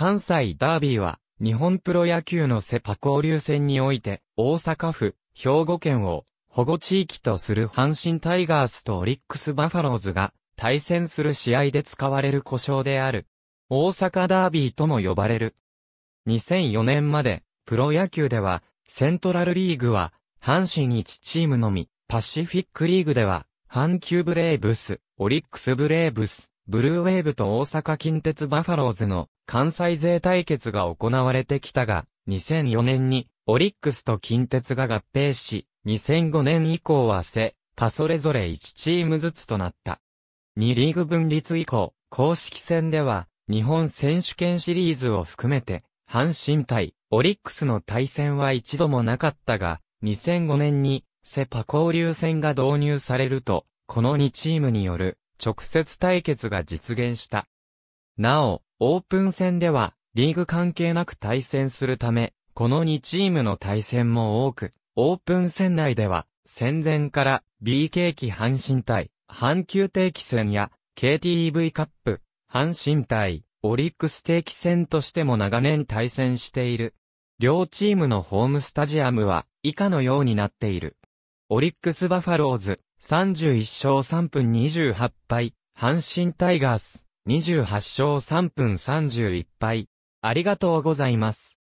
関西ダービーは、日本プロ野球のセパ交流戦において、大阪府、兵庫県を、保護地域とする阪神タイガースとオリックスバファローズが、対戦する試合で使われる故障である。大阪ダービーとも呼ばれる。2004年まで、プロ野球では、セントラルリーグは、阪神1チームのみ、パシフィックリーグでは、阪急ブレーブス、オリックスブレーブス、ブルーウェーブと大阪近鉄バファローズの関西勢対決が行われてきたが、2004年にオリックスと近鉄が合併し、2005年以降はセ、パそれぞれ1チームずつとなった。2リーグ分立以降、公式戦では、日本選手権シリーズを含めて、阪神対オリックスの対戦は一度もなかったが、2005年にセパ交流戦が導入されると、この2チームによる直接対決が実現した。なお、オープン戦では、リーグ関係なく対戦するため、この2チームの対戦も多く、オープン戦内では、戦前から BK 期阪神対、阪急定期戦や k t v カップ、阪神対、オリックス定期戦としても長年対戦している。両チームのホームスタジアムは以下のようになっている。オリックスバファローズ、31勝3分28敗、阪神タイガース、28勝3分31敗。ありがとうございます。